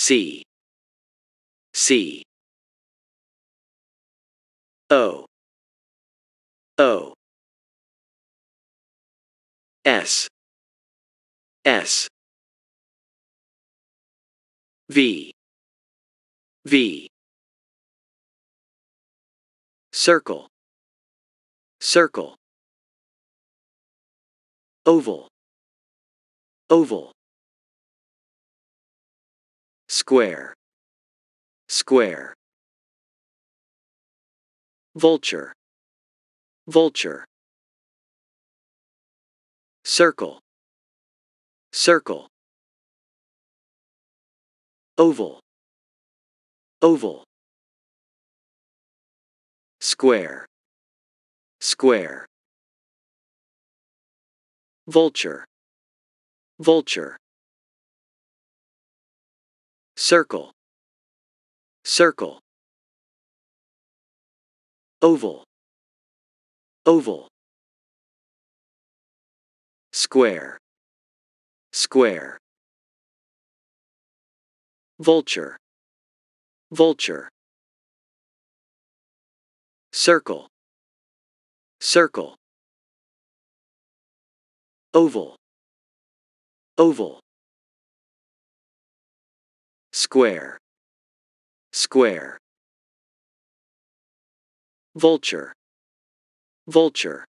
C C O O S S V V Circle Circle Oval Oval square, square. Vulture, vulture. Circle, circle. Oval, oval. Square, square. Vulture, vulture circle, circle, oval, oval, square, square, vulture, vulture, circle, circle, oval, oval square, square. Vulture, vulture.